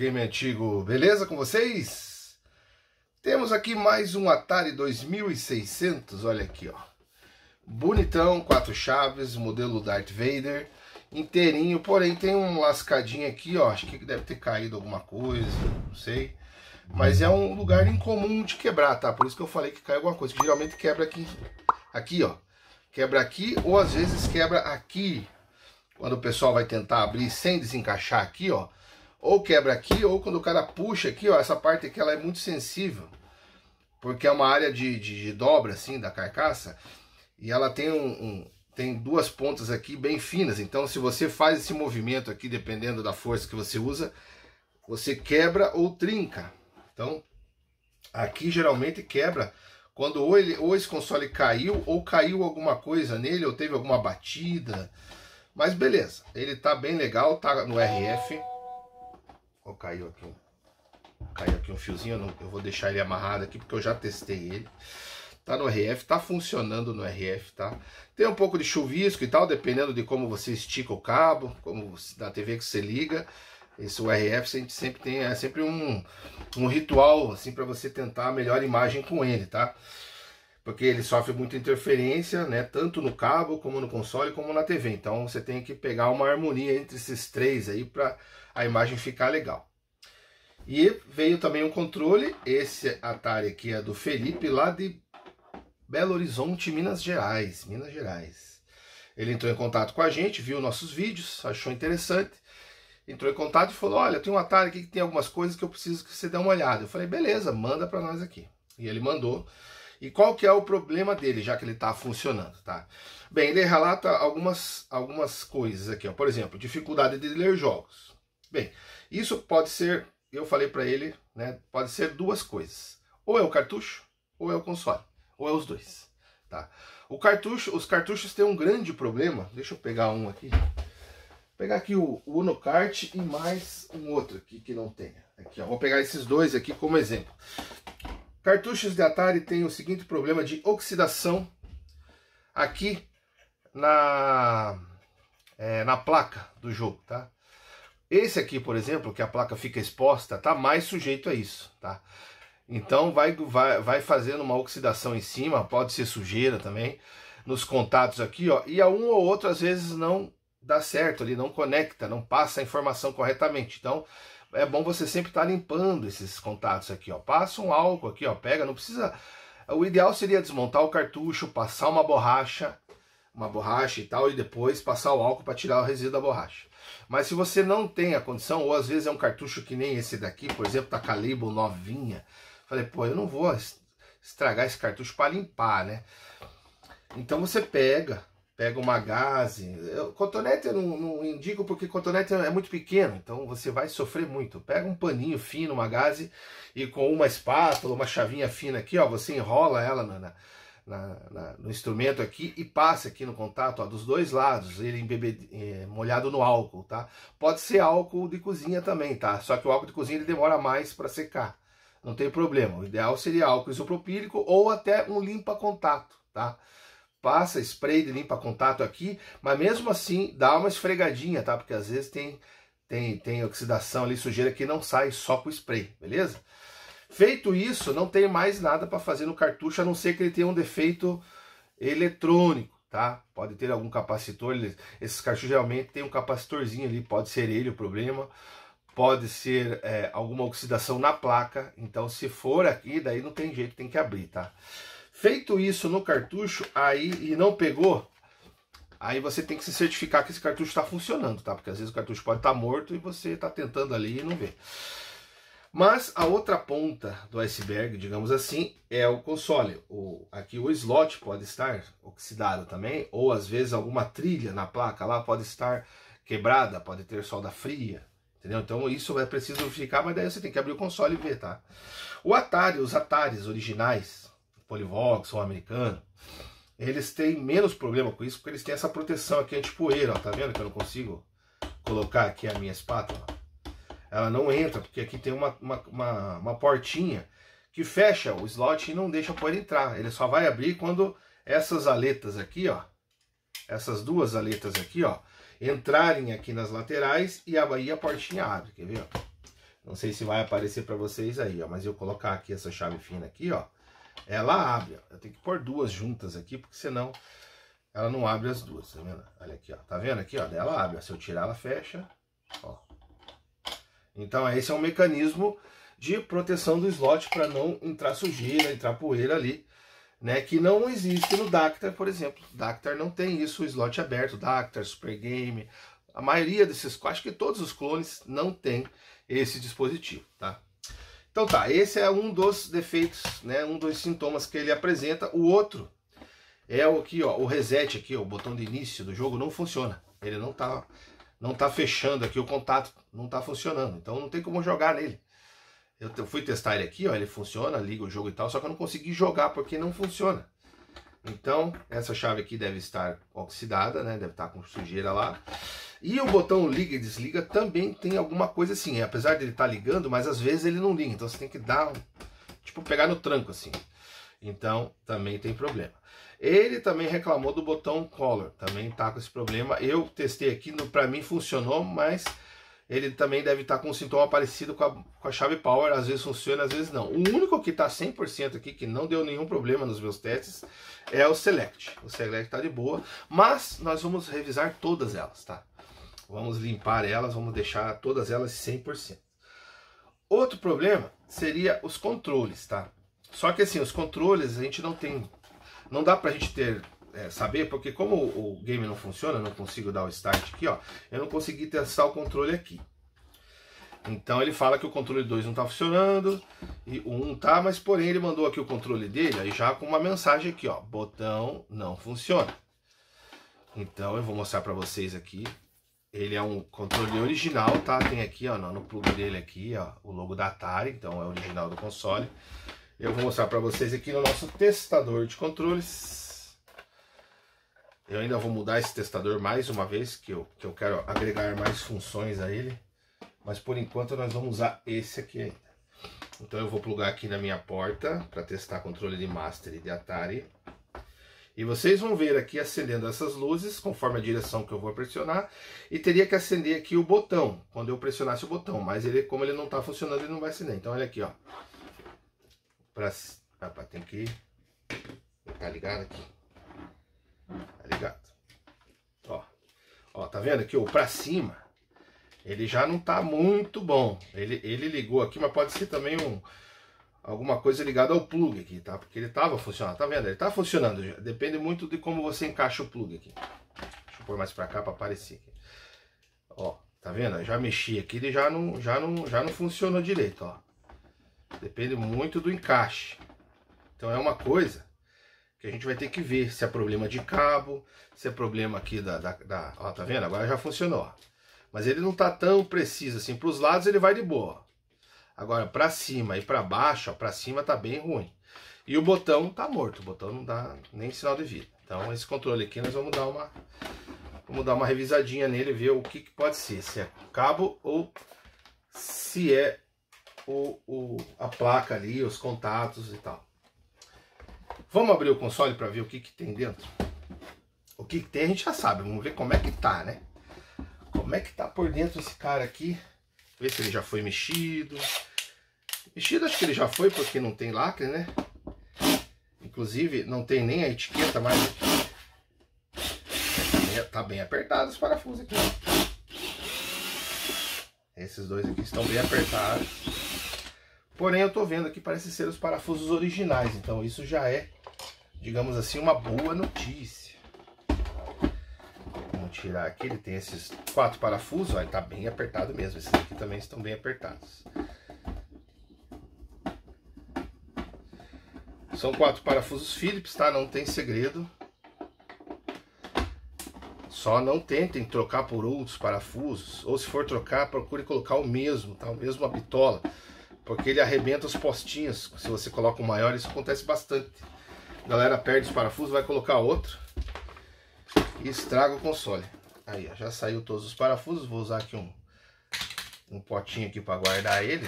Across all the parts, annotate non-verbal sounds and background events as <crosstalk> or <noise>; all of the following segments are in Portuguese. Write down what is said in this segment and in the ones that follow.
Game Antigo, beleza com vocês? Temos aqui mais um Atari 2600, olha aqui ó. Bonitão, quatro chaves, modelo Darth Vader, inteirinho, porém tem um lascadinho aqui ó, acho que deve ter caído alguma coisa, não sei. Mas é um lugar incomum de quebrar, tá? Por isso que eu falei que cai alguma coisa, que geralmente quebra aqui, aqui ó. Quebra aqui ou às vezes quebra aqui, quando o pessoal vai tentar abrir sem desencaixar aqui, ó, ou quebra aqui, ou quando o cara puxa aqui, ó, essa parte aqui ela é muito sensível, porque é uma área de, de, de dobra assim da carcaça, e ela tem um, um, tem duas pontas aqui bem finas, então se você faz esse movimento aqui, dependendo da força que você usa, você quebra ou trinca. Então, aqui geralmente quebra quando ou, ele, ou esse console caiu, ou caiu alguma coisa nele, ou teve alguma batida. Mas beleza, ele tá bem legal, tá no RF. Ó, caiu aqui um. Caiu aqui um fiozinho. Eu, não, eu vou deixar ele amarrado aqui porque eu já testei ele. Tá no RF, tá funcionando no RF, tá? Tem um pouco de chuvisco e tal, dependendo de como você estica o cabo, como da TV que você liga. Esse RF a gente sempre tem, é sempre um, um ritual, assim, para você tentar a melhor imagem com ele, tá? porque ele sofre muita interferência, né, tanto no cabo como no console como na TV. Então você tem que pegar uma harmonia entre esses três aí para a imagem ficar legal. E veio também um controle, esse Atari aqui é do Felipe lá de Belo Horizonte, Minas Gerais, Minas Gerais. Ele entrou em contato com a gente, viu nossos vídeos, achou interessante, entrou em contato e falou: "Olha, tem um Atari aqui que tem algumas coisas que eu preciso que você dê uma olhada". Eu falei: "Beleza, manda para nós aqui". E ele mandou. E qual que é o problema dele, já que ele está funcionando, tá? Bem, ele relata algumas, algumas coisas aqui, ó. por exemplo, dificuldade de ler jogos. Bem, isso pode ser, eu falei para ele, né, pode ser duas coisas. Ou é o cartucho, ou é o console, ou é os dois, tá? O cartucho, os cartuchos têm um grande problema, deixa eu pegar um aqui. Vou pegar aqui o, o Unocart e mais um outro aqui que não tenha. Aqui, ó, vou pegar esses dois aqui como exemplo. Cartuchos de Atari têm o seguinte problema de oxidação aqui na, é, na placa do jogo, tá? Esse aqui, por exemplo, que a placa fica exposta, tá mais sujeito a isso, tá? Então vai, vai, vai fazendo uma oxidação em cima, pode ser sujeira também, nos contatos aqui, ó. E a um ou outro às vezes não dá certo, ali, não conecta, não passa a informação corretamente. Então é bom você sempre estar tá limpando esses contatos aqui, ó. Passa um álcool aqui, ó, pega, não precisa... O ideal seria desmontar o cartucho, passar uma borracha, uma borracha e tal, e depois passar o álcool para tirar o resíduo da borracha. Mas se você não tem a condição, ou às vezes é um cartucho que nem esse daqui, por exemplo, tá Calibro novinha, falei, pô, eu não vou estragar esse cartucho para limpar, né? Então você pega pega uma gaze. Eu, cotonete eu não, não, indico porque cotonete é muito pequeno, então você vai sofrer muito. Pega um paninho fino, uma gaze, e com uma espátula, uma chavinha fina aqui, ó, você enrola ela na, na, na, no instrumento aqui e passa aqui no contato ó, dos dois lados, ele é, molhado no álcool, tá? Pode ser álcool de cozinha também, tá? Só que o álcool de cozinha ele demora mais para secar. Não tem problema. O ideal seria álcool isopropílico ou até um limpa-contato, tá? passa spray de limpa contato aqui, mas mesmo assim dá uma esfregadinha, tá? Porque às vezes tem, tem, tem oxidação ali, sujeira que não sai só com spray, beleza? Feito isso, não tem mais nada para fazer no cartucho, a não ser que ele tenha um defeito eletrônico, tá? Pode ter algum capacitor, esses cartuchos geralmente tem um capacitorzinho ali, pode ser ele o problema, pode ser é, alguma oxidação na placa, então se for aqui, daí não tem jeito, tem que abrir, tá? Feito isso no cartucho aí e não pegou, aí você tem que se certificar que esse cartucho está funcionando, tá? Porque às vezes o cartucho pode estar tá morto e você está tentando ali e não vê. Mas a outra ponta do iceberg, digamos assim, é o console. O, aqui o slot pode estar oxidado também, ou às vezes alguma trilha na placa lá pode estar quebrada, pode ter solda fria, entendeu? Então isso é preciso verificar, mas daí você tem que abrir o console e ver, tá? O Atari, os Ataris originais, Polivox ou americano, eles têm menos problema com isso porque eles têm essa proteção aqui antipoeira, ó, tá vendo que eu não consigo colocar aqui a minha espátula? Ela não entra porque aqui tem uma, uma, uma, uma portinha que fecha o slot e não deixa a poeira entrar. Ele só vai abrir quando essas aletas aqui, ó, essas duas aletas aqui, ó, entrarem aqui nas laterais e aí a portinha abre, quer ver? Não sei se vai aparecer para vocês aí, ó, mas eu colocar aqui essa chave fina aqui, ó, ela abre. Eu tenho que pôr duas juntas aqui, porque senão ela não abre as duas, tá vendo? Olha aqui, ó. Tá vendo aqui, ó? Ela abre. Se eu tirar, ela fecha. Ó. Então, esse é um mecanismo de proteção do slot para não entrar sujeira, entrar poeira ali, né? Que não existe no Dactar, por exemplo. Dactar não tem isso, o slot aberto, Dactar, Super Game. A maioria desses, acho que todos os clones não tem esse dispositivo, tá? Então tá, esse é um dos defeitos, né, um dos sintomas que ele apresenta. O outro é o aqui, ó, o reset aqui, ó, o botão de início do jogo não funciona. Ele não tá não tá fechando aqui o contato, não tá funcionando. Então não tem como jogar nele. Eu fui testar ele aqui, ó, ele funciona, liga o jogo e tal, só que eu não consegui jogar porque não funciona. Então, essa chave aqui deve estar oxidada, né? Deve estar com sujeira lá. E o botão liga e desliga também tem alguma coisa assim, é, apesar dele estar tá ligando, mas às vezes ele não liga, então você tem que dar, tipo, pegar no tranco assim. Então também tem problema. Ele também reclamou do botão color, também está com esse problema. Eu testei aqui, para mim funcionou, mas ele também deve estar tá com um sintoma parecido com a, com a, chave power, às vezes funciona, às vezes não. O único que está 100% aqui, que não deu nenhum problema nos meus testes, é o Select. O Select está de boa, mas nós vamos revisar todas elas, tá? Vamos limpar elas, vamos deixar todas elas 100%. Outro problema seria os controles, tá? Só que assim, os controles a gente não tem, não dá pra gente ter é, saber, porque como o game não funciona, eu não consigo dar o start aqui, ó. Eu não consegui testar o controle aqui. Então ele fala que o controle 2 não está funcionando e o 1 um tá, mas porém ele mandou aqui o controle dele, aí já com uma mensagem aqui, ó, botão não funciona. Então eu vou mostrar para vocês aqui ele é um controle original, tá? Tem aqui, ó, no plug dele aqui, ó, o logo da Atari, então é original do console. Eu vou mostrar para vocês aqui no nosso testador de controles. Eu ainda vou mudar esse testador mais uma vez, que eu, que eu quero agregar mais funções a ele. Mas por enquanto nós vamos usar esse aqui ainda. Então eu vou plugar aqui na minha porta para testar controle de Master e de Atari. E vocês vão ver aqui acendendo essas luzes, conforme a direção que eu vou pressionar. E teria que acender aqui o botão, quando eu pressionasse o botão. Mas ele, como ele não está funcionando, ele não vai acender. Então olha aqui, ó. Pra... Opa, tem que... Tá ligado aqui. Tá ligado? Ó. Ó, tá vendo aqui, o pra cima. Ele já não tá muito bom. Ele, ele ligou aqui, mas pode ser também um alguma coisa ligada ao plug aqui, tá? Porque ele tava funcionando, tá vendo? Ele tá funcionando já. Depende muito de como você encaixa o plug aqui. Deixa eu pôr mais para cá para aparecer aqui. Ó, tá vendo? Eu já mexi aqui, ele já não, já não, já não funcionou direito, ó. Depende muito do encaixe. Então é uma coisa que a gente vai ter que ver se é problema de cabo, se é problema aqui da... da, da... Ó, tá vendo? Agora já funcionou, ó. Mas ele não tá tão preciso assim. Para os lados ele vai de boa, ó. Agora, para cima e para baixo, para cima tá bem ruim. E o botão tá morto, o botão não dá nem sinal de vida. Então esse controle aqui nós vamos dar uma vamos dar uma revisadinha nele, ver o que, que pode ser, se é cabo ou se é o, o, a placa ali, os contatos e tal. Vamos abrir o console para ver o que, que tem dentro. O que, que tem a gente já sabe, vamos ver como é que tá, né? Como é que tá por dentro esse cara aqui? Ver se ele já foi mexido. Mexido acho que ele já foi, porque não tem lacre, né? Inclusive, não tem nem a etiqueta mais. Tá bem tá apertado os parafusos aqui. Esses dois aqui estão bem apertados. Porém, eu estou vendo aqui, parece ser os parafusos originais. Então, isso já é, digamos assim, uma boa notícia tirar aqui, ele tem esses quatro parafusos, ó, ele tá bem apertado mesmo, esses aqui também estão bem apertados. São quatro parafusos Phillips, tá? Não tem segredo. Só não tentem trocar por outros parafusos, ou se for trocar, procure colocar o mesmo, tá? O mesmo a bitola, porque ele arrebenta os postinhos. Se você coloca o maior, isso acontece bastante. A galera perde os parafusos, vai colocar outro estraga o console. Aí, ó, já saiu todos os parafusos. Vou usar aqui um, um potinho aqui para guardar ele.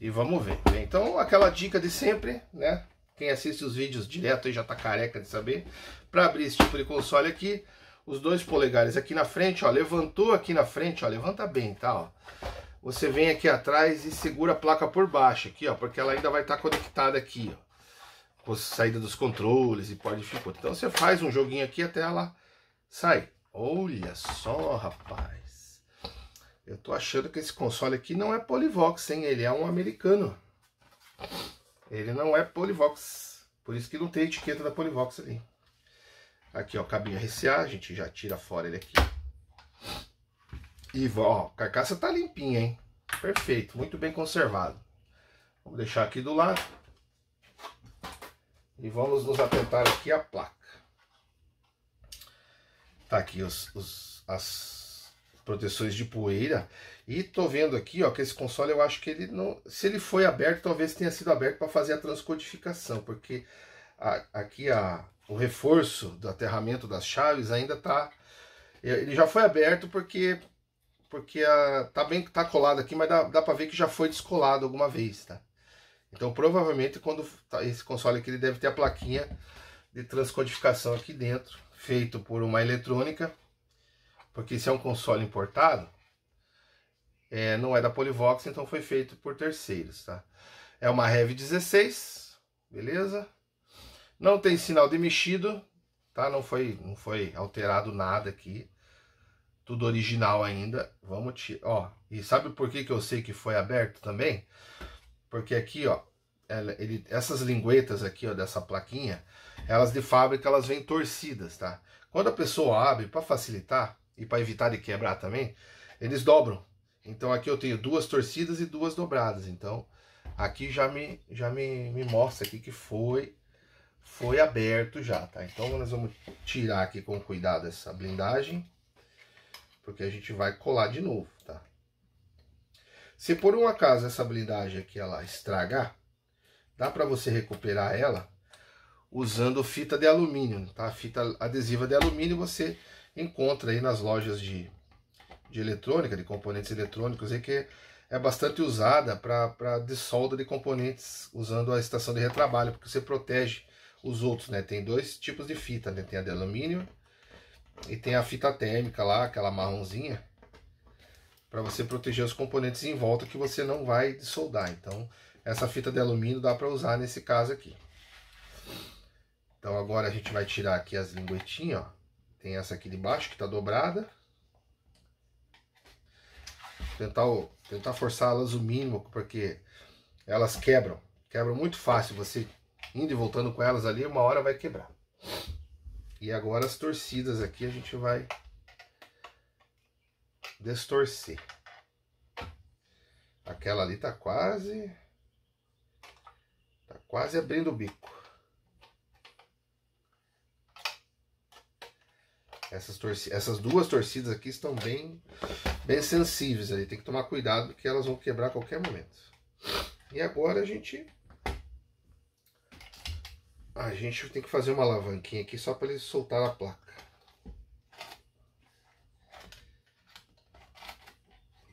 E vamos ver. Então, aquela dica de sempre, né? Quem assiste os vídeos direto aí já tá careca de saber. Para abrir esse tipo de console aqui, os dois polegares aqui na frente, ó, levantou aqui na frente, ó, levanta bem, tá, ó. Você vem aqui atrás e segura a placa por baixo aqui, ó, porque ela ainda vai estar tá conectada aqui, ó saída dos controles e pode ficar. Então você faz um joguinho aqui até ela sai. Olha só, rapaz. Eu tô achando que esse console aqui não é Polivox, hein? Ele é um americano. Ele não é Polivox. Por isso que não tem etiqueta da Polivox ali. Aqui, ó, cabinho RCA. A gente já tira fora ele aqui. E, ó, a carcaça tá limpinha, hein? Perfeito, muito bem conservado. Vamos deixar aqui do lado. E vamos nos atentar aqui à placa. Tá aqui os, os, as proteções de poeira. E tô vendo aqui, ó, que esse console eu acho que ele não... Se ele foi aberto, talvez tenha sido aberto para fazer a transcodificação. Porque a, aqui a, o reforço do aterramento das chaves ainda tá... É, ele já foi aberto porque porque a, tá bem que tá colado aqui, mas dá, dá para ver que já foi descolado alguma vez, tá? Então provavelmente quando tá esse console aqui ele deve ter a plaquinha de transcodificação aqui dentro, feito por uma eletrônica, porque se é um console importado, é, não é da Polivox, então foi feito por terceiros, tá? É uma Rev 16, beleza? Não tem sinal de mexido, tá? Não foi, não foi alterado nada aqui. Tudo original ainda. Vamos tirar, ó. E sabe por que que eu sei que foi aberto também? Porque aqui, ó, ela, ele, essas linguetas aqui, ó, dessa plaquinha, elas de fábrica, elas vêm torcidas, tá? Quando a pessoa abre, para facilitar e para evitar de quebrar também, eles dobram. Então aqui eu tenho duas torcidas e duas dobradas. Então aqui já me, já me, me mostra aqui que foi foi aberto já, tá? Então nós vamos tirar aqui com cuidado essa blindagem, porque a gente vai colar de novo. Se por um acaso essa blindagem aqui ela estragar, dá para você recuperar ela usando fita de alumínio, tá? Fita adesiva de alumínio você encontra aí nas lojas de, de eletrônica, de componentes eletrônicos, aí que é bastante usada para dessolda de componentes usando a estação de retrabalho, porque você protege os outros, né? Tem dois tipos de fita, né? Tem a de alumínio e tem a fita térmica lá, aquela marronzinha, para você proteger os componentes em volta que você não vai soldar. Então, essa fita de alumínio dá para usar nesse caso aqui. Então, agora a gente vai tirar aqui as linguetinhas, ó. Tem essa aqui de baixo que está dobrada. Tentar, tentar forçá-las o mínimo, porque elas quebram. Quebram muito fácil. Você indo e voltando com elas ali, uma hora vai quebrar. E agora as torcidas aqui a gente vai destorcer. Aquela ali tá quase... Tá quase abrindo o bico. Essas, essas duas torcidas aqui estão bem, bem sensíveis ali. Tem que tomar cuidado porque elas vão quebrar a qualquer momento. E agora a gente... A gente tem que fazer uma alavanquinha aqui só para ele soltar a placa.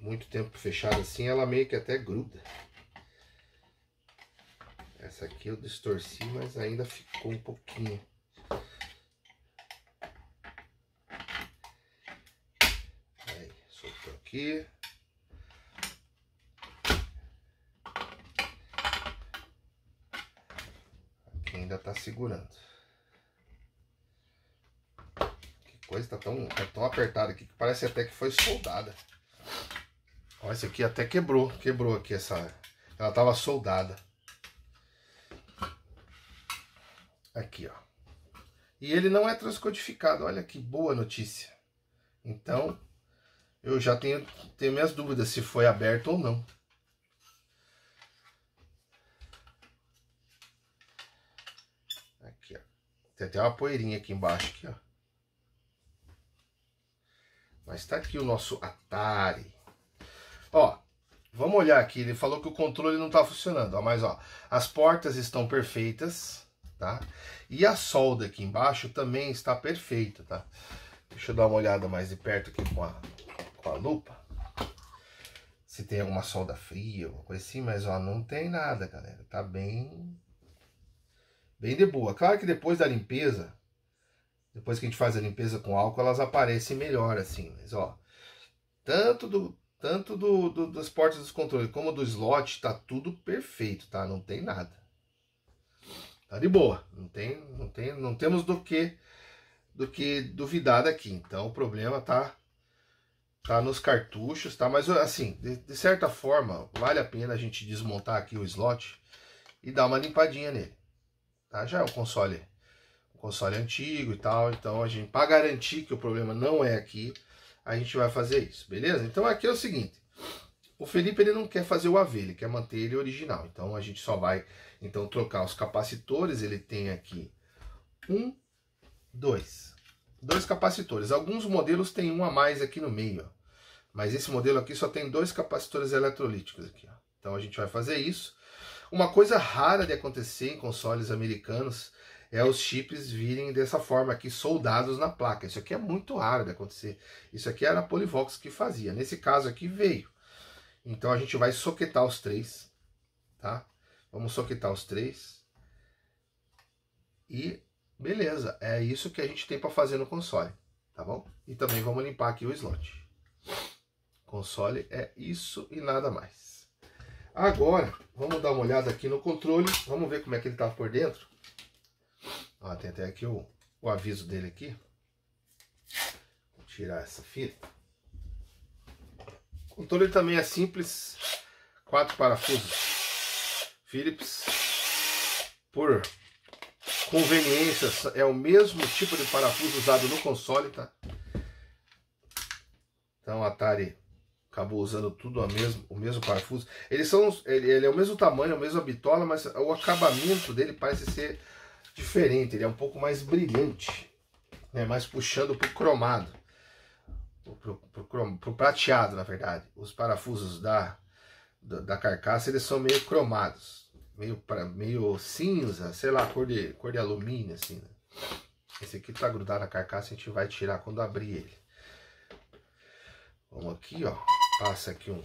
muito tempo fechada assim, ela meio que até gruda. Essa aqui eu distorci, mas ainda ficou um pouquinho. Aí, soltou aqui. Aqui ainda tá segurando. Que coisa, tá tão, tá tão apertada aqui que parece até que foi soldada. Ó, esse aqui até quebrou, quebrou aqui essa... Ela tava soldada. Aqui, ó. E ele não é transcodificado, olha que boa notícia. Então, eu já tenho, tenho minhas dúvidas se foi aberto ou não. Aqui, ó. Tem até uma poeirinha aqui embaixo, aqui, ó. Mas tá aqui o nosso Atari. Ó, vamos olhar aqui. Ele falou que o controle não está funcionando, ó, mas ó, as portas estão perfeitas, tá? E a solda aqui embaixo também está perfeita, tá? Deixa eu dar uma olhada mais de perto aqui com a, com a lupa. Se tem alguma solda fria, alguma coisa assim, mas ó, não tem nada, galera. Tá bem bem de boa. Claro que depois da limpeza, depois que a gente faz a limpeza com álcool, elas aparecem melhor assim, mas ó, tanto do tanto do, do, dos portas dos controles como do slot, tá tudo perfeito, tá? Não tem nada. Tá de boa, não tem, não tem, não temos do que do que duvidar daqui. Então o problema tá tá nos cartuchos, tá? Mas assim, de, de certa forma, vale a pena a gente desmontar aqui o slot e dar uma limpadinha nele. Tá? Já é um console um console antigo e tal, então a gente para garantir que o problema não é aqui, a gente vai fazer isso, beleza? Então aqui é o seguinte, o Felipe ele não quer fazer o AV, ele quer manter ele original. Então a gente só vai então trocar os capacitores, ele tem aqui um, dois, dois capacitores. Alguns modelos tem um a mais aqui no meio, ó. mas esse modelo aqui só tem dois capacitores eletrolíticos aqui. Ó. Então a gente vai fazer isso. Uma coisa rara de acontecer em consoles americanos é os chips virem dessa forma aqui, soldados na placa. Isso aqui é muito raro de acontecer. Isso aqui era a Polivox que fazia. Nesse caso aqui veio. Então a gente vai soquetar os três, tá? Vamos soquetar os três. E beleza, é isso que a gente tem para fazer no console, tá bom? E também vamos limpar aqui o slot. Console é isso e nada mais. Agora, vamos dar uma olhada aqui no controle, vamos ver como é que ele tá por dentro. Ó, tem até aqui o, o aviso dele aqui. Vou tirar essa fita. O controle também é simples. Quatro parafusos Phillips. Por conveniência, é o mesmo tipo de parafuso usado no console, tá? Então o Atari acabou usando tudo mesmo, o mesmo parafuso. Eles são, ele, ele, é o mesmo tamanho, a é mesma bitola, mas o acabamento dele parece ser diferente, ele é um pouco mais brilhante, né? mais puxando para o cromado, para o prateado, na verdade. Os parafusos da, da, da, carcaça eles são meio cromados, meio, pra, meio cinza, sei lá, cor de, cor de alumínio, assim. Né? Esse aqui tá grudado na carcaça, a gente vai tirar quando abrir ele. Vamos aqui, ó. Passa aqui um,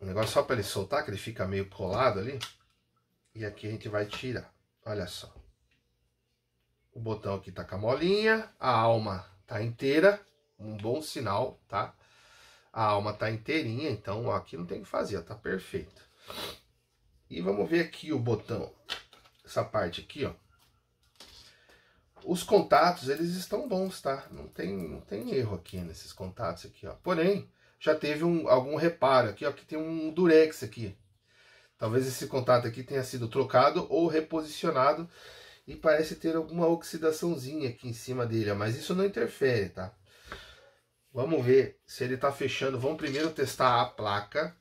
um negócio só para ele soltar, que ele fica meio colado ali. E aqui a gente vai tirar. Olha só. O botão aqui tá com a molinha, a alma tá inteira, um bom sinal, tá? A alma tá inteirinha, então ó, aqui não tem o que fazer, ó, tá perfeito. E vamos ver aqui o botão, essa parte aqui, ó. Os contatos, eles estão bons, tá? Não tem, não tem erro aqui nesses contatos aqui, ó. Porém, já teve um, algum reparo aqui, ó, que tem um durex aqui. Talvez esse contato aqui tenha sido trocado ou reposicionado e parece ter alguma oxidaçãozinha aqui em cima dele, ó, mas isso não interfere, tá? Vamos ver se ele tá fechando. Vamos primeiro testar a placa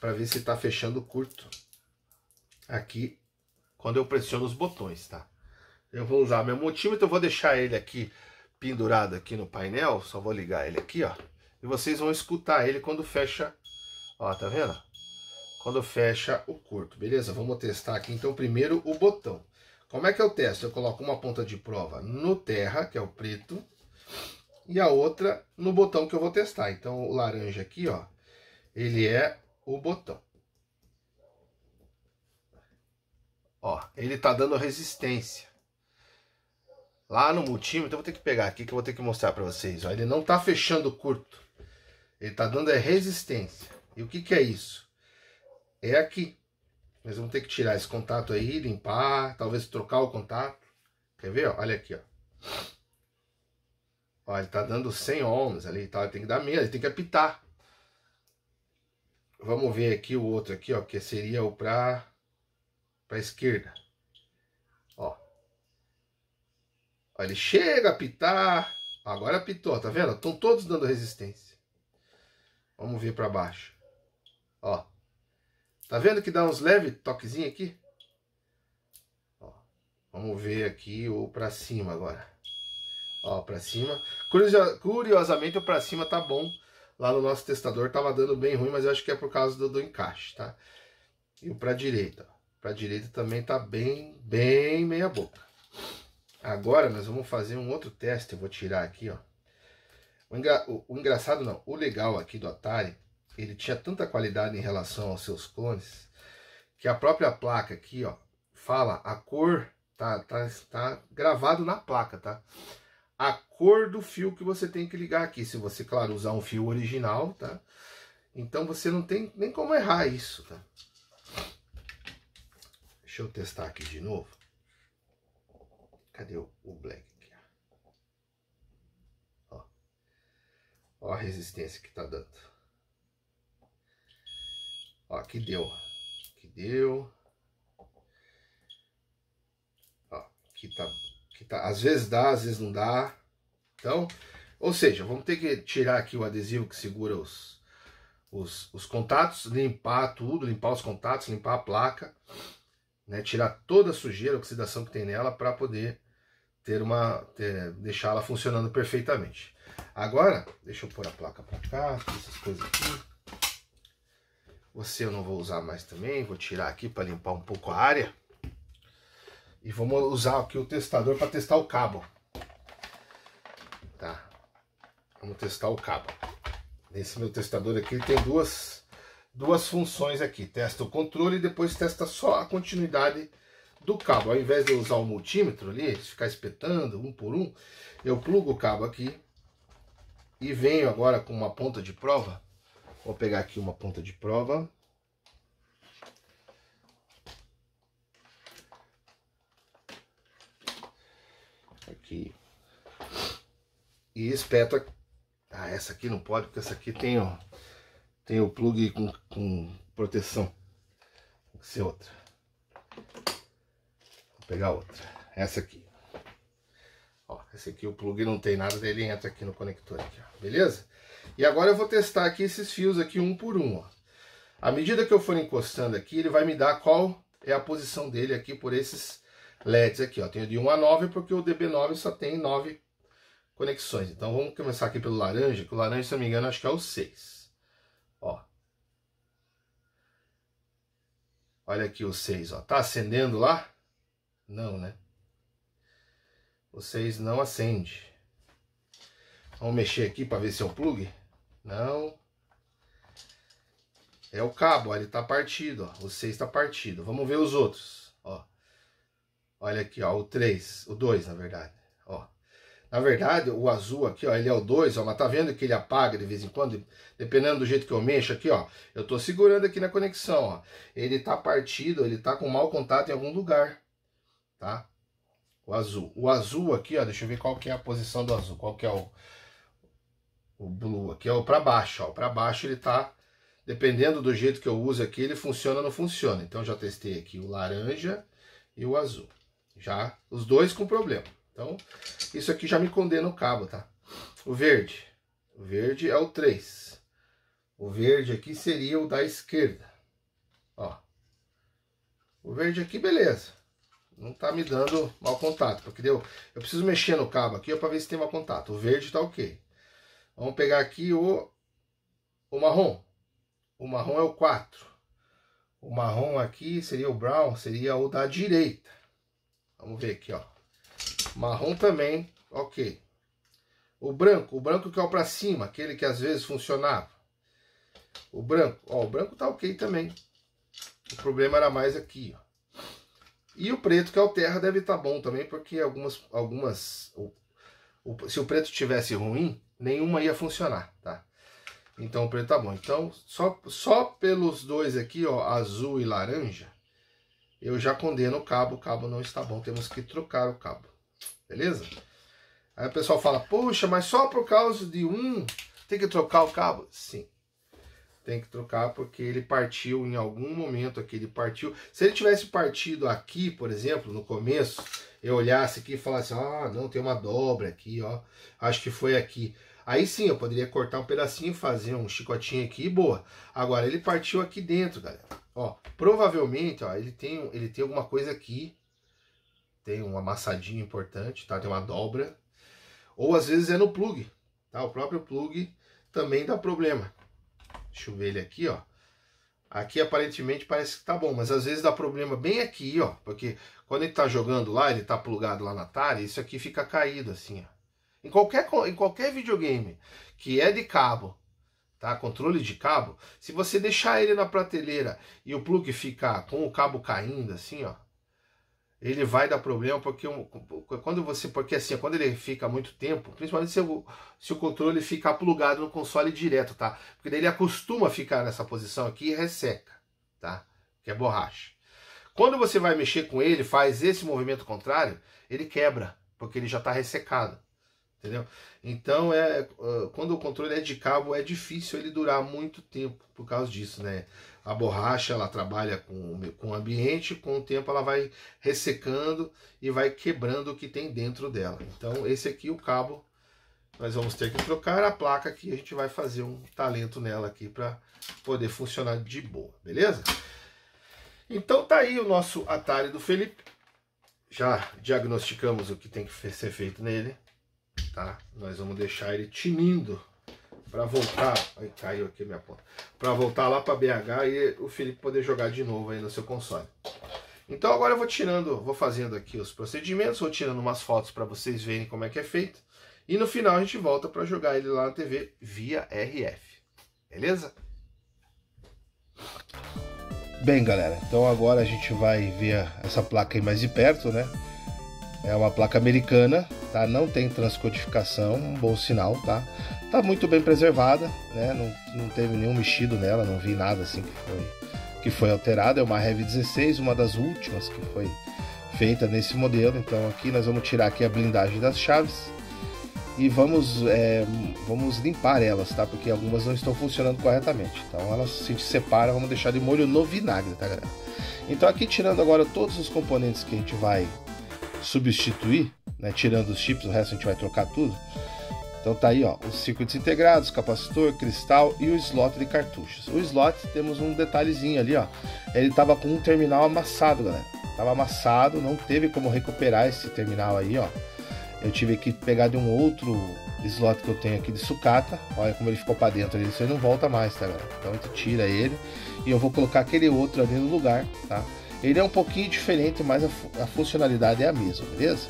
para ver se tá fechando curto. Aqui, quando eu pressiono os botões, tá? Eu vou usar meu multímetro, eu vou deixar ele aqui pendurado aqui no painel, só vou ligar ele aqui, ó. E vocês vão escutar ele quando fecha, ó, tá vendo? Quando fecha o curto, beleza? Vamos testar aqui então primeiro o botão. Como é que eu testo? Eu coloco uma ponta de prova no terra, que é o preto, e a outra no botão que eu vou testar. Então, o laranja aqui, ó, ele é o botão. Ó, ele tá dando resistência. Lá no multímetro, então eu vou ter que pegar aqui que eu vou ter que mostrar para vocês. Ó, ele não tá fechando curto. Ele tá dando é resistência. E o que que é isso? É aqui mas vamos ter que tirar esse contato aí, limpar, talvez trocar o contato. Quer ver? Olha aqui, ó. Ó, ele tá dando 100 ohms ali e tá? tal. Ele tem que dar menos, ele tem que apitar. Vamos ver aqui o outro aqui, ó. Que seria o pra, pra esquerda. Ó. ó. Ele chega a apitar. Agora apitou, tá vendo? Estão todos dando resistência. Vamos ver pra baixo. Ó. Tá vendo que dá uns leves toquezinhos aqui? Ó, vamos ver aqui o para cima agora. Ó, para cima. Curiosamente o para cima tá bom. Lá no nosso testador tava dando bem ruim, mas eu acho que é por causa do, do encaixe, tá? E o para direita, para direita também tá bem, bem meia boca. Agora nós vamos fazer um outro teste, eu vou tirar aqui, ó. O, engra... o, o engraçado não, o legal aqui do Atari ele tinha tanta qualidade em relação aos seus clones que a própria placa aqui, ó, fala a cor, tá, tá, tá, gravado na placa, tá? A cor do fio que você tem que ligar aqui, se você, claro, usar um fio original, tá? Então você não tem nem como errar isso, tá? Deixa eu testar aqui de novo. Cadê o, o black? Aqui? Ó. ó a resistência que tá dando. Ó, aqui deu. Aqui deu. Ó, aqui tá, aqui tá. Às vezes dá, às vezes não dá. Então, ou seja, vamos ter que tirar aqui o adesivo que segura os, os, os contatos, limpar tudo, limpar os contatos, limpar a placa, né? Tirar toda a sujeira, a oxidação que tem nela para poder ter uma deixá-la funcionando perfeitamente. Agora, deixa eu pôr a placa para cá, essas coisas aqui. Você eu não vou usar mais também. Vou tirar aqui para limpar um pouco a área. E vamos usar aqui o testador para testar o cabo. Tá. Vamos testar o cabo. Nesse meu testador aqui ele tem duas, duas funções aqui. Testa o controle e depois testa só a continuidade do cabo. Ao invés de eu usar o multímetro ali, ficar espetando um por um, eu plugo o cabo aqui e venho agora com uma ponta de prova Vou pegar aqui uma ponta de prova. Aqui. E espeto aqui. Ah, essa aqui não pode, porque essa aqui tem, ó, tem o plug com, com proteção. Tem que ser outra. Vou pegar outra. Essa aqui. Esse aqui o plug não tem nada, ele entra aqui no conector, aqui, ó, beleza? E agora eu vou testar aqui esses fios aqui um por um, ó. À medida que eu for encostando aqui, ele vai me dar qual é a posição dele aqui por esses LEDs aqui, ó. Tenho de 1 a 9 porque o DB9 só tem 9 conexões. Então vamos começar aqui pelo laranja, que o laranja, se não me engano, acho que é o 6. Ó. Olha aqui o 6, ó. Tá acendendo lá? Não, né? vocês não acende. Vamos mexer aqui para ver se é um plug? Não. É o cabo, ele está partido, ó. O 6 está partido. Vamos ver os outros, ó. Olha aqui, ó, o 3, o 2, na verdade, ó. Na verdade, o azul aqui, ó, ele é o 2, ó, mas tá vendo que ele apaga de vez em quando, dependendo do jeito que eu mexo aqui, ó. Eu tô segurando aqui na conexão, ó. Ele tá partido, ele tá com mau contato em algum lugar, tá? O azul. O azul aqui, ó, deixa eu ver qual que é a posição do azul. Qual que é o, o blue aqui, é o para baixo, ó. Para baixo ele tá, dependendo do jeito que eu uso aqui, ele funciona ou não funciona. Então já testei aqui o laranja e o azul. Já os dois com problema. Então isso aqui já me condena o cabo, tá? O verde. O verde é o 3. O verde aqui seria o da esquerda. Ó. O verde aqui, beleza não tá me dando mau contato, porque deu. Eu preciso mexer no cabo aqui para ver se tem mau contato. O verde tá ok. Vamos pegar aqui o, o marrom. O marrom é o 4. O marrom aqui seria o brown, seria o da direita. Vamos ver aqui, ó. Marrom também, ok. O branco, o branco que é o para cima, aquele que às vezes funcionava. O branco, ó, o branco tá ok também. O problema era mais aqui, ó. E o preto, que é o terra, deve estar tá bom também, porque algumas. algumas o, o, se o preto tivesse ruim, nenhuma ia funcionar, tá? Então o preto tá bom. Então, só, só pelos dois aqui, ó, azul e laranja, eu já condeno o cabo. O cabo não está bom, temos que trocar o cabo. Beleza? Aí o pessoal fala, poxa, mas só por causa de um tem que trocar o cabo? Sim tem que trocar porque ele partiu em algum momento aqui, ele partiu. Se ele tivesse partido aqui, por exemplo, no começo, eu olhasse aqui e falasse, ah, não, tem uma dobra aqui, ó, acho que foi aqui. Aí sim, eu poderia cortar um pedacinho, fazer um chicotinho aqui e boa. Agora, ele partiu aqui dentro, galera. Ó, provavelmente, ó, ele tem, ele tem alguma coisa aqui. Tem uma amassadinho importante, tá? Tem uma dobra. Ou às vezes é no plug, tá? O próprio plug também dá problema. Deixa eu ver ele aqui, ó. Aqui aparentemente parece que tá bom, mas às vezes dá problema bem aqui, ó. Porque quando ele tá jogando lá, ele tá plugado lá na tarde isso aqui fica caído assim, ó. Em qualquer, em qualquer videogame que é de cabo, tá? Controle de cabo, se você deixar ele na prateleira e o plug ficar com o cabo caindo assim, ó, ele vai dar problema porque quando você porque assim quando ele fica muito tempo principalmente se o, se o controle ficar plugado no console direto tá porque daí ele acostuma a ficar nessa posição aqui e resseca tá que é borracha quando você vai mexer com ele faz esse movimento contrário ele quebra porque ele já está ressecado entendeu então é, é quando o controle é de cabo é difícil ele durar muito tempo por causa disso né a borracha ela trabalha com, com o ambiente, com o tempo ela vai ressecando e vai quebrando o que tem dentro dela. Então esse aqui, o cabo, nós vamos ter que trocar a placa que a gente vai fazer um talento nela aqui para poder funcionar de boa, beleza? Então tá aí o nosso Atari do Felipe. Já diagnosticamos o que tem que ser feito nele, tá? Nós vamos deixar ele tinindo para voltar. Ai, caiu aqui minha ponta. Para voltar lá para BH e o Felipe poder jogar de novo aí no seu console. Então agora eu vou tirando, vou fazendo aqui os procedimentos, vou tirando umas fotos para vocês verem como é que é feito. E no final a gente volta para jogar ele lá na TV via RF. Beleza? Bem, galera, então agora a gente vai ver essa placa aí mais de perto, né? É uma placa americana, tá? Não tem transcodificação, um bom sinal, tá? Tá muito bem preservada, né? Não, não teve nenhum mexido nela, não vi nada assim que foi, que foi alterado. É uma Heavy 16, uma das últimas que foi feita nesse modelo. Então aqui nós vamos tirar aqui a blindagem das chaves e vamos, é, vamos limpar elas, tá? Porque algumas não estão funcionando corretamente. Então elas se separam, vamos deixar de molho no vinagre, tá galera? Então aqui tirando agora todos os componentes que a gente vai substituir, né? tirando os chips, o resto a gente vai trocar tudo. Então tá aí, ó, os circuitos integrados, capacitor, cristal e o slot de cartuchos. O slot temos um detalhezinho ali, ó. Ele tava com um terminal amassado, galera. Tava amassado, não teve como recuperar esse terminal aí, ó. Eu tive que pegar de um outro slot que eu tenho aqui de sucata. Olha como ele ficou para dentro ali, isso aí não volta mais, tá, galera? Então a gente tira ele e eu vou colocar aquele outro ali no lugar, tá? Ele é um pouquinho diferente, mas a, a funcionalidade é a mesma, beleza?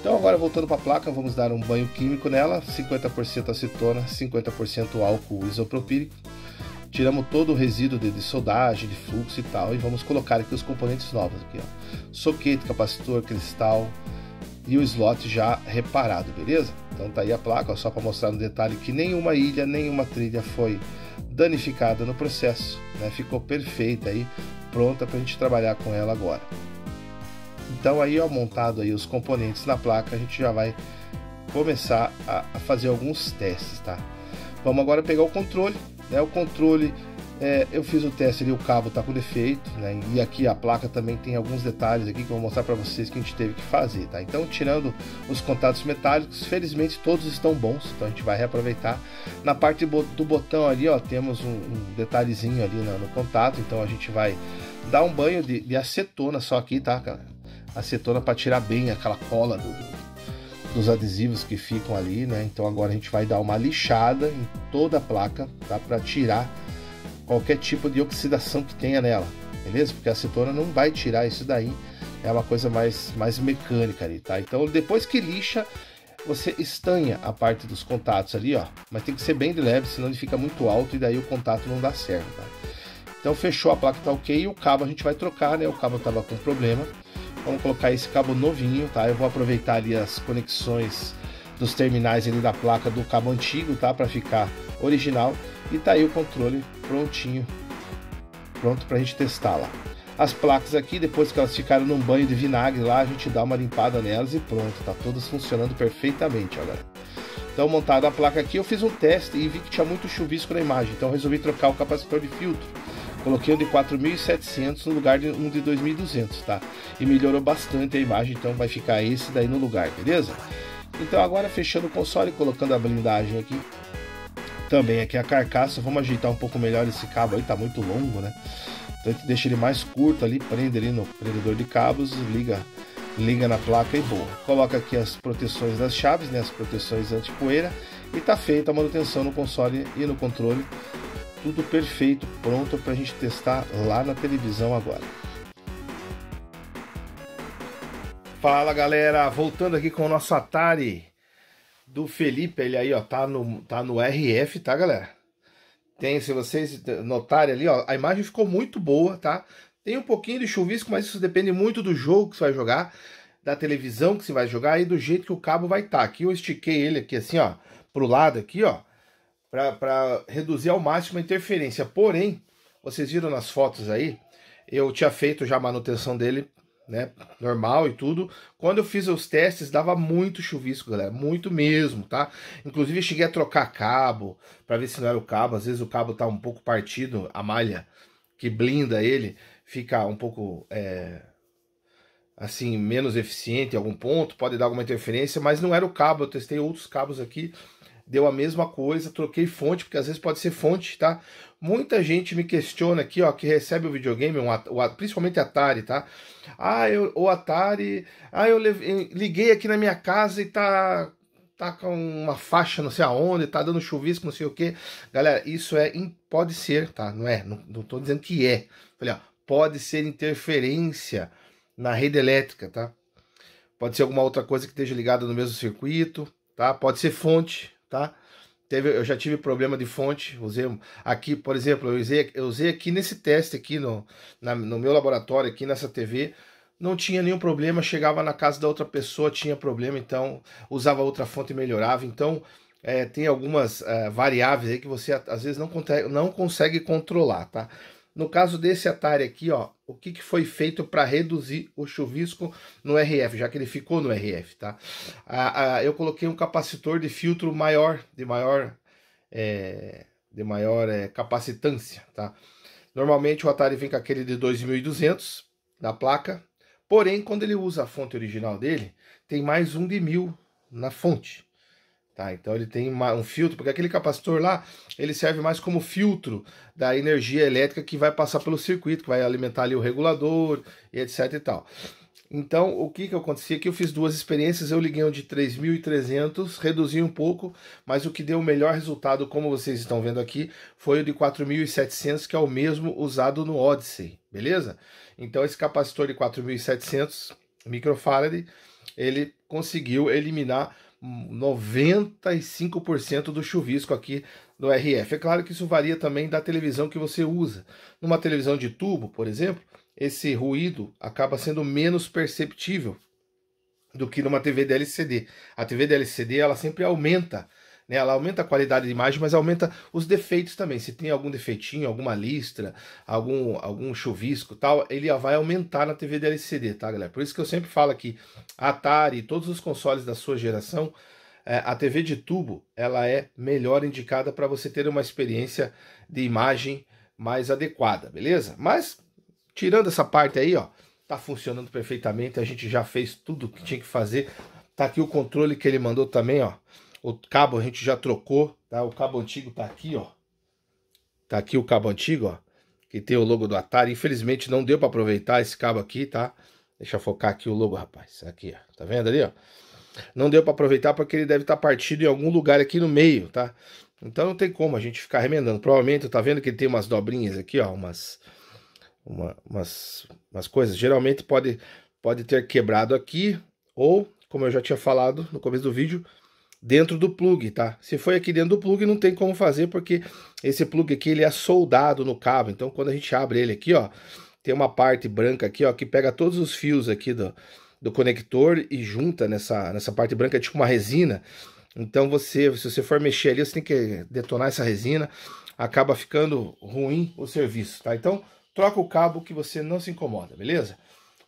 Então agora voltando para a placa, vamos dar um banho químico nela, 50% acetona, 50% álcool isopropílico. Tiramos todo o resíduo de, de soldagem, de fluxo e tal, e vamos colocar aqui os componentes novos aqui, ó. Soquete, capacitor, cristal e o slot já reparado, beleza? Então tá aí a placa, ó, só para mostrar no detalhe que nenhuma ilha, nenhuma trilha foi danificada no processo, né? Ficou perfeita aí, pronta para a gente trabalhar com ela agora. Então aí ao montado aí os componentes na placa, a gente já vai começar a, a fazer alguns testes, tá? Vamos agora pegar o controle, né? O controle é, eu fiz o teste ali, o cabo está com defeito, né? E aqui a placa também tem alguns detalhes aqui que eu vou mostrar para vocês que a gente teve que fazer, tá? Então, tirando os contatos metálicos, felizmente todos estão bons, então a gente vai reaproveitar. Na parte do botão ali, ó, temos um, um detalhezinho ali no, no, contato, então a gente vai dar um banho de, de acetona só aqui, tá, cara? Acetona para tirar bem aquela cola do, dos adesivos que ficam ali, né? Então agora a gente vai dar uma lixada em toda a placa, tá? Para tirar qualquer tipo de oxidação que tenha nela, beleza? Porque a acetona não vai tirar isso daí, é uma coisa mais, mais mecânica ali, tá? Então depois que lixa, você estanha a parte dos contatos ali, ó, mas tem que ser bem de leve, senão ele fica muito alto e daí o contato não dá certo, tá? Então fechou a placa, tá ok, e o cabo a gente vai trocar, né? O cabo tava com problema, vamos colocar esse cabo novinho, tá? Eu vou aproveitar ali as conexões dos terminais ali da placa do cabo antigo, tá? Para ficar original e tá aí o controle prontinho, pronto para a gente testá-la. As placas aqui, depois que elas ficaram num banho de vinagre lá, a gente dá uma limpada nelas e pronto, tá todas funcionando perfeitamente, agora Então montada a placa aqui, eu fiz um teste e vi que tinha muito chuvisco na imagem, então resolvi trocar o capacitor de filtro. Coloquei o de 4700 no lugar de um de 2200, tá? E melhorou bastante a imagem, então vai ficar esse daí no lugar, beleza? Então agora fechando o console, colocando a blindagem aqui, também aqui a carcaça, vamos ajeitar um pouco melhor esse cabo aí, tá muito longo, né? Então a gente deixa ele mais curto ali, prende ele no prendedor de cabos, liga liga na placa e boa. Coloca aqui as proteções das chaves, né, as proteções poeira e tá feita a manutenção no console e no controle. Tudo perfeito, pronto para a gente testar lá na televisão agora. Fala galera, voltando aqui com o nosso Atari do Felipe, ele aí, ó, tá no, tá no RF, tá, galera? Tem, se vocês notarem ali, ó, a imagem ficou muito boa, tá? Tem um pouquinho de chuvisco, mas isso depende muito do jogo que você vai jogar, da televisão que você vai jogar e do jeito que o cabo vai estar. Tá. Aqui eu estiquei ele aqui assim, ó, pro lado aqui, ó, para reduzir ao máximo a interferência. Porém, vocês viram nas fotos aí, eu tinha feito já a manutenção dele né, normal e tudo. Quando eu fiz os testes, dava muito chuvisco, galera, muito mesmo, tá? Inclusive, cheguei a trocar cabo para ver se não era o cabo. Às vezes o cabo tá um pouco partido, a malha que blinda ele fica um pouco é, assim menos eficiente em algum ponto, pode dar alguma interferência, mas não era o cabo. Eu testei outros cabos aqui deu a mesma coisa, troquei fonte, porque às vezes pode ser fonte, tá? Muita gente me questiona aqui, ó, que recebe o videogame, um, o, principalmente Atari, tá? Ah, eu, o Atari, ah, eu liguei aqui na minha casa e tá tá com uma faixa não sei aonde, tá dando chuvisco, não sei o que. Galera, isso é pode ser, tá? Não é, não, não tô dizendo que é. Falei, ó, pode ser interferência na rede elétrica, tá? Pode ser alguma outra coisa que esteja ligada no mesmo circuito, tá? Pode ser fonte, tá? Teve, eu já tive problema de fonte, usei aqui, por exemplo, eu usei, eu usei aqui nesse teste aqui no, na, no meu laboratório, aqui nessa TV, não tinha nenhum problema, chegava na casa da outra pessoa, tinha problema, então usava outra fonte e melhorava. Então é, tem algumas é, variáveis aí que você às vezes não consegue, não consegue controlar, tá? No caso desse Atari aqui, ó, o que, que foi feito para reduzir o chuvisco no RF, já que ele ficou no RF, tá? Ah, ah, eu coloquei um capacitor de filtro maior, de maior, é, de maior é, capacitância, tá? Normalmente o Atari vem com aquele de 2200 na placa, porém quando ele usa a fonte original dele, tem mais um de mil na fonte. Tá? Então ele tem uma, um filtro, porque aquele capacitor lá, ele serve mais como filtro da energia elétrica que vai passar pelo circuito, que vai alimentar ali o regulador e etc e tal. Então, o que que acontecia? Que eu fiz duas experiências, eu liguei um de 3.300, reduzi um pouco, mas o que deu o melhor resultado, como vocês estão vendo aqui, foi o de 4.700, que é o mesmo usado no Odyssey, beleza? Então, esse capacitor de 4.700 microfarad, ele conseguiu eliminar 95% do chuvisco aqui do RF. É claro que isso varia também da televisão que você usa. Numa televisão de tubo, por exemplo, esse ruído acaba sendo menos perceptível do que numa TV DLCD. A TV DLCD ela sempre aumenta né? Ela aumenta a qualidade de imagem, mas aumenta os defeitos também. Se tem algum defeitinho, alguma listra, algum, algum chuvisco tal, ele vai aumentar na TV de LCD, tá, galera? Por isso que eu sempre falo que Atari e todos os consoles da sua geração, é, a TV de tubo, ela é melhor indicada para você ter uma experiência de imagem mais adequada, beleza? Mas, tirando essa parte aí, ó, tá funcionando perfeitamente, a gente já fez tudo que tinha que fazer. Tá aqui o controle que ele mandou também, ó. O cabo a gente já trocou, tá? O cabo antigo tá aqui, ó. Tá aqui o cabo antigo, ó. Que tem o logo do Atari. Infelizmente não deu para aproveitar esse cabo aqui, tá? Deixa eu focar aqui o logo, rapaz. Aqui, ó. Tá vendo ali, ó? Não deu para aproveitar porque ele deve estar tá partido em algum lugar aqui no meio, tá? Então não tem como a gente ficar remendando. Provavelmente, tá vendo que tem umas dobrinhas aqui, ó, umas uma, umas, umas coisas. Geralmente pode pode ter quebrado aqui ou, como eu já tinha falado no começo do vídeo, dentro do plug, tá? Se foi aqui dentro do plug, não tem como fazer, porque esse plug aqui ele é soldado no cabo. Então, quando a gente abre ele aqui, ó, tem uma parte branca aqui, ó, que pega todos os fios aqui do, do conector e junta nessa, nessa parte branca, é tipo uma resina. Então, você, se você for mexer ali, você tem que detonar essa resina, acaba ficando ruim o serviço, tá? Então, troca o cabo que você não se incomoda, beleza?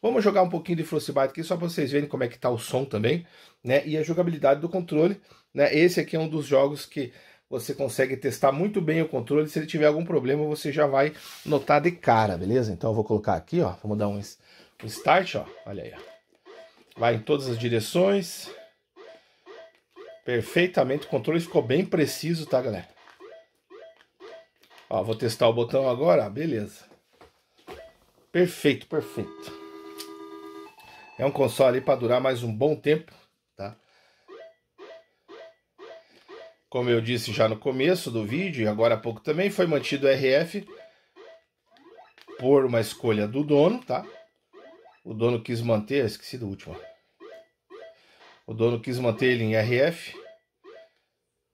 Vamos jogar um pouquinho de Frostbite aqui só para vocês verem como é que tá o som também, né? E a jogabilidade do controle, né? Esse aqui é um dos jogos que você consegue testar muito bem o controle. Se ele tiver algum problema, você já vai notar de cara, beleza? Então eu vou colocar aqui, ó. Vamos dar um, um start, ó. Olha aí, ó. Vai em todas as direções. Perfeitamente. O controle ficou bem preciso, tá, galera? Ó, vou testar o botão agora. Beleza. Perfeito, perfeito. É um console para durar mais um bom tempo, tá? Como eu disse já no começo do vídeo e agora há pouco também, foi mantido o RF por uma escolha do dono, tá? O dono quis manter, esqueci do último. O dono quis manter ele em RF.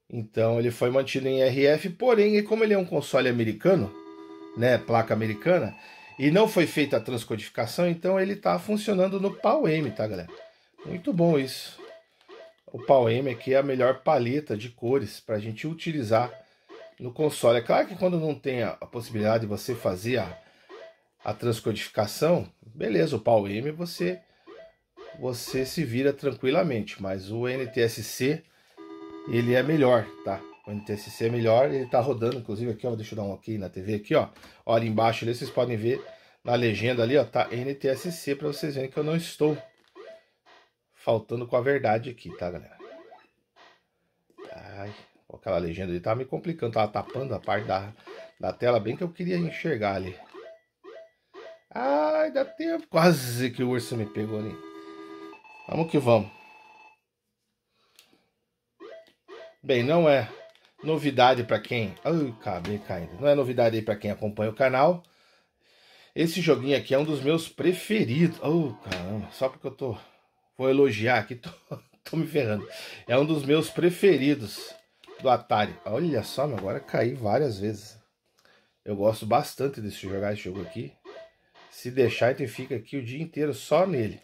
Então ele foi mantido em RF, porém, como ele é um console americano, né, placa americana, e não foi feita a transcodificação, então ele está funcionando no PAL-M, tá, galera? Muito bom isso. O PAL-M aqui é a melhor paleta de cores para a gente utilizar no console. É claro que quando não tem a, possibilidade de você fazer a, a transcodificação, beleza, o PAL-M você, você se vira tranquilamente, mas o NTSC ele é melhor, tá? o NTSC é melhor. Ele está rodando, inclusive, aqui, ó. Deixa eu dar um ok na TV aqui, ó. Olha embaixo ali, vocês podem ver na legenda ali, ó. Tá NTSC para vocês verem que eu não estou faltando com a verdade aqui, tá, galera? Ai, aquela legenda ali tá me complicando. Tava tapando a parte da, da tela bem que eu queria enxergar ali. Ai, dá tempo. Quase que o urso me pegou ali. Vamos que vamos. Bem, não é Novidade para quem. Ai, acabei caindo. Não é novidade aí para quem acompanha o canal. Esse joguinho aqui é um dos meus preferidos. Oh, caramba, só porque eu tô. Vou elogiar aqui, <laughs> tô, tô me ferrando. É um dos meus preferidos do Atari. Olha só, agora caí várias vezes. Eu gosto bastante de jogar esse jogo aqui. Se deixar, então fica aqui o dia inteiro só nele.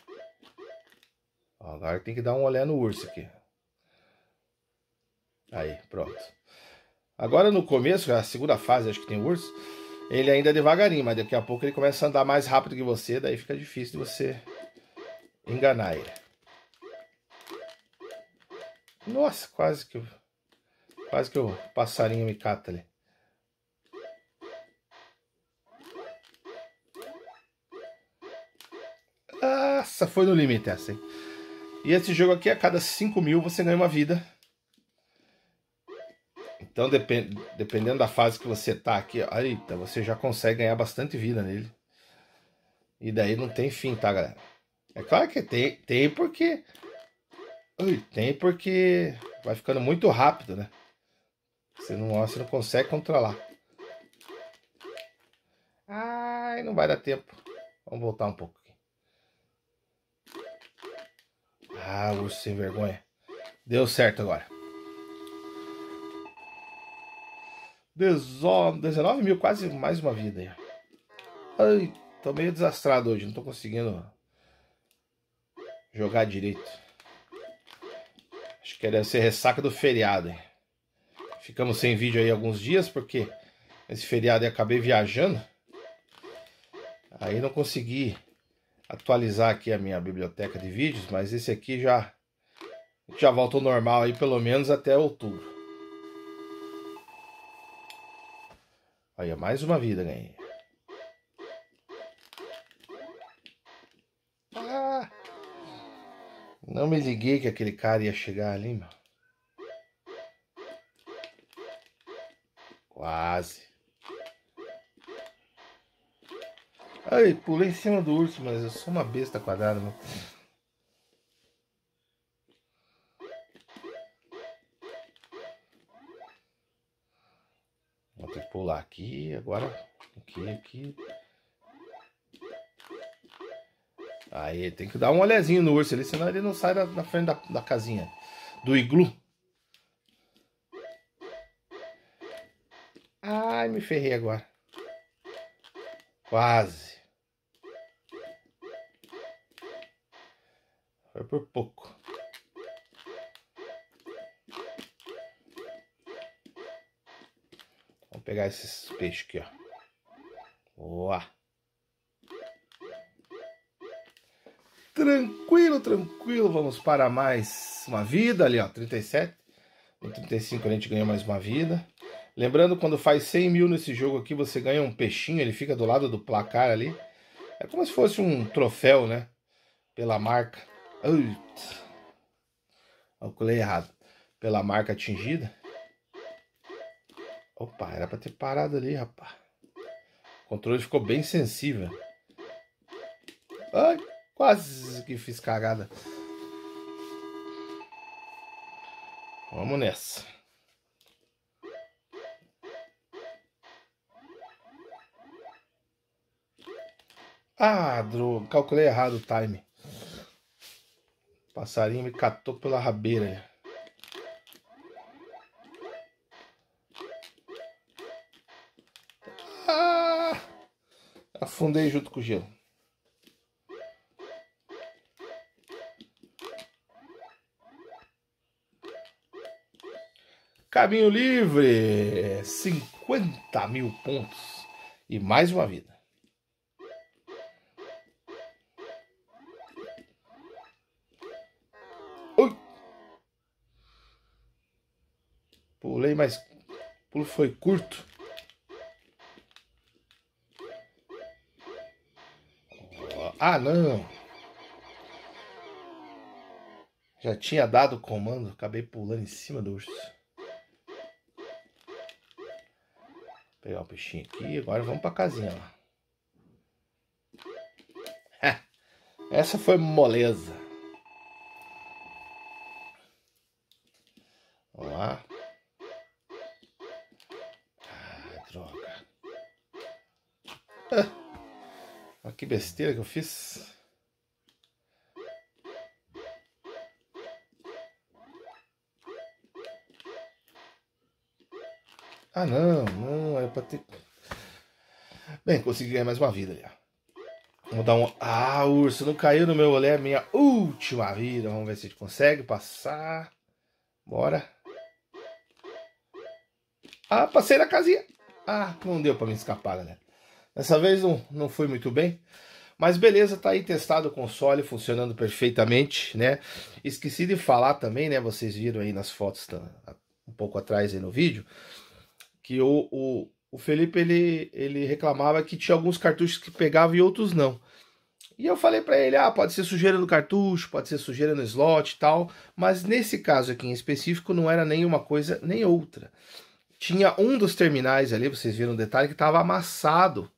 agora tem que dar um olhada no urso aqui. Aí, pronto. Agora no começo, a segunda fase, acho que tem urso, ele ainda é devagarinho, mas daqui a pouco ele começa a andar mais rápido que você, daí fica difícil de você enganar ele. Nossa, quase que quase que o passarinho me cata ali. Nossa, foi no limite essa, hein? E esse jogo aqui, a cada 5 mil você ganha uma vida. Então, depend, dependendo da fase que você tá aqui, ó, eita, você já consegue ganhar bastante vida nele. E daí não tem fim, tá, galera? É claro que tem, tem porque... tem porque vai ficando muito rápido, né? Você não, você não consegue controlar. Ai, não vai dar tempo. Vamos voltar um pouco. Aqui. Ah, urso sem vergonha. Deu certo agora. 19 mil, quase mais uma vida Ai, tô meio desastrado hoje, não tô conseguindo jogar direito. Acho que deve ser ressaca do feriado. Hein? Ficamos sem vídeo aí alguns dias, porque esse feriado eu acabei viajando. Aí não consegui atualizar aqui a minha biblioteca de vídeos, mas esse aqui já, já volta ao normal aí pelo menos até outubro. Aí, ó, mais uma vida ganhei. Ah! Não me liguei que aquele cara ia chegar ali, meu. Quase. Aí, pulei em cima do urso, mas eu sou uma besta quadrada, mano. pular aqui, agora aqui, aqui. Aí tem que dar um olhezinho no urso ali, senão ele não sai da, da frente da, da casinha, do iglu. Ai, me ferrei agora. Quase. Foi por pouco. pegar esses peixes aqui, ó. Boa. Tranquilo, tranquilo. Vamos para mais uma vida ali, ó. 37. No 35 a gente ganha mais uma vida. Lembrando, quando faz 100 mil nesse jogo aqui, você ganha um peixinho. Ele fica do lado do placar ali. É como se fosse um troféu, né? Pela marca. Ups. Calculei errado. Pela marca atingida. Opa, era pra ter parado ali, rapaz. O controle ficou bem sensível. Ai, quase que fiz cagada. Vamos nessa. Ah, droga, calculei errado o time. passarinho me catou pela rabeira. Afundei junto com o gelo. Caminho livre, 50 mil pontos e mais uma vida. Pulei, mas pulo foi curto. Ah, não! Já tinha dado o comando, acabei pulando em cima do urso. Vou pegar o peixinho aqui, agora vamos pra casinha <laughs> Essa foi moleza. que besteira que eu fiz. Ah, não, não, é pra ter. Bem, consegui ganhar mais uma vida já. Vou dar um. Ah, o urso não caiu no meu olé, é minha última vida. Vamos ver se a gente consegue passar. Bora. Ah, passei na casinha. Ah, não deu pra me escapar, galera. Dessa vez não, não foi muito bem. Mas beleza, tá aí testado o console, funcionando perfeitamente, né? Esqueci de falar também, né? Vocês viram aí nas fotos tá, um pouco atrás aí no vídeo, que o, o, o Felipe ele, ele reclamava que tinha alguns cartuchos que pegava e outros não. E eu falei para ele, ah, pode ser sujeira no cartucho, pode ser sujeira no slot e tal, mas nesse caso aqui em específico não era nem uma coisa nem outra. Tinha um dos terminais ali, vocês viram o detalhe, que estava amassado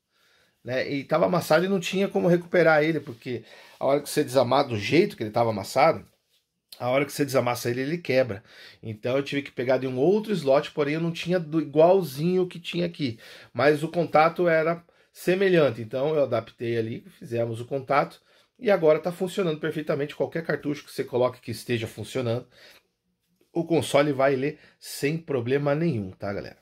né? E estava amassado e não tinha como recuperar ele, porque a hora que você desamar do jeito que ele estava amassado, a hora que você desamassa ele, ele quebra. Então eu tive que pegar de um outro slot, porém eu não tinha do igualzinho que tinha aqui. Mas o contato era semelhante, então eu adaptei ali, fizemos o contato e agora está funcionando perfeitamente. Qualquer cartucho que você coloque que esteja funcionando, o console vai ler sem problema nenhum, tá, galera?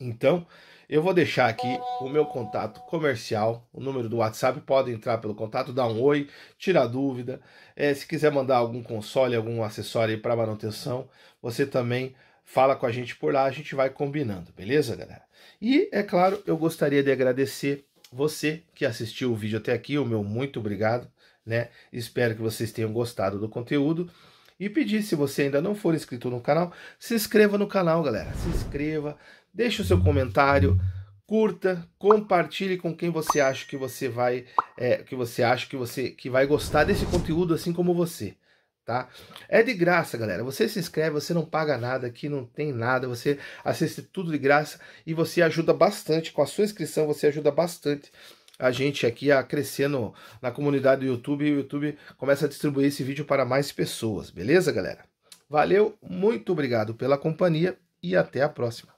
Então, eu vou deixar aqui o meu contato comercial, o número do WhatsApp, pode entrar pelo contato, dar um oi, tirar dúvida. É, se quiser mandar algum console, algum acessório para manutenção, você também fala com a gente por lá, a gente vai combinando, beleza, galera? E, é claro, eu gostaria de agradecer você que assistiu o vídeo até aqui, o meu muito obrigado, né? Espero que vocês tenham gostado do conteúdo. E pedir, se você ainda não for inscrito no canal, se inscreva no canal, galera. Se inscreva, deixe o seu comentário, curta, compartilhe com quem você acha que você vai, é, que você acha que você que vai gostar desse conteúdo assim como você, tá? É de graça, galera. Você se inscreve, você não paga nada, aqui não tem nada, você assiste tudo de graça e você ajuda bastante com a sua inscrição, você ajuda bastante a gente aqui a no na comunidade do YouTube e o YouTube começa a distribuir esse vídeo para mais pessoas, beleza, galera? Valeu, muito obrigado pela companhia e até a próxima.